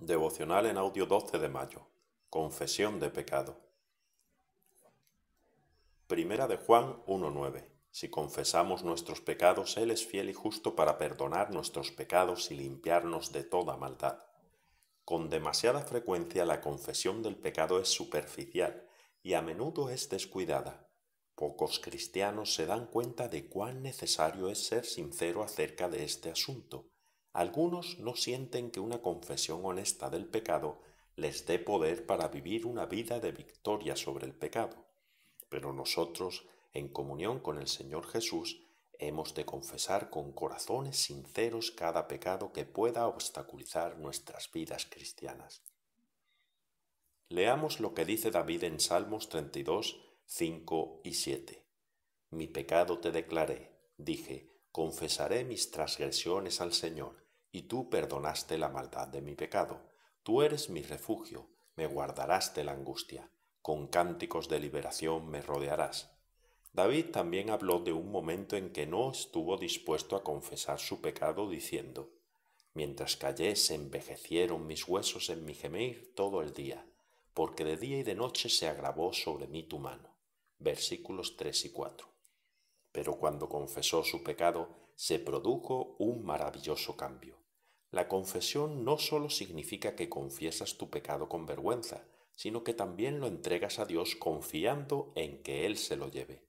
Devocional en audio 12 de mayo. Confesión de pecado. Primera de Juan 1.9. Si confesamos nuestros pecados, Él es fiel y justo para perdonar nuestros pecados y limpiarnos de toda maldad. Con demasiada frecuencia la confesión del pecado es superficial y a menudo es descuidada. Pocos cristianos se dan cuenta de cuán necesario es ser sincero acerca de este asunto algunos no sienten que una confesión honesta del pecado les dé poder para vivir una vida de victoria sobre el pecado. Pero nosotros, en comunión con el Señor Jesús, hemos de confesar con corazones sinceros cada pecado que pueda obstaculizar nuestras vidas cristianas. Leamos lo que dice David en Salmos 32, 5 y 7. Mi pecado te declaré, dije, confesaré mis transgresiones al Señor y tú perdonaste la maldad de mi pecado. Tú eres mi refugio, me guardarás de la angustia, con cánticos de liberación me rodearás. David también habló de un momento en que no estuvo dispuesto a confesar su pecado diciendo, Mientras callé se envejecieron mis huesos en mi gemir todo el día, porque de día y de noche se agravó sobre mí tu mano. Versículos 3 y 4. Pero cuando confesó su pecado, se produjo un maravilloso cambio. La confesión no solo significa que confiesas tu pecado con vergüenza, sino que también lo entregas a Dios confiando en que Él se lo lleve.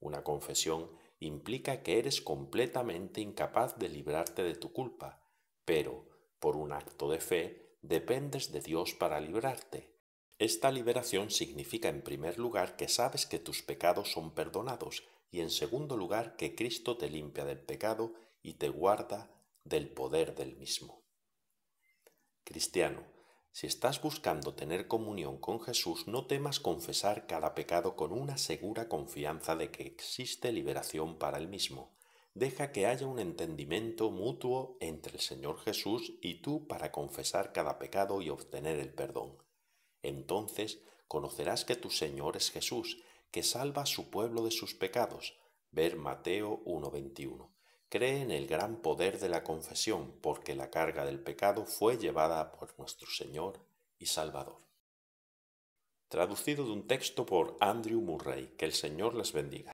Una confesión implica que eres completamente incapaz de librarte de tu culpa, pero, por un acto de fe, dependes de Dios para librarte. Esta liberación significa en primer lugar que sabes que tus pecados son perdonados y en segundo lugar que Cristo te limpia del pecado y te guarda del poder del mismo. Cristiano, si estás buscando tener comunión con Jesús, no temas confesar cada pecado con una segura confianza de que existe liberación para el mismo. Deja que haya un entendimiento mutuo entre el Señor Jesús y tú para confesar cada pecado y obtener el perdón. Entonces conocerás que tu Señor es Jesús, que salva a su pueblo de sus pecados. Ver Mateo 1.21. Cree en el gran poder de la confesión, porque la carga del pecado fue llevada por nuestro Señor y Salvador. Traducido de un texto por Andrew Murray. Que el Señor les bendiga.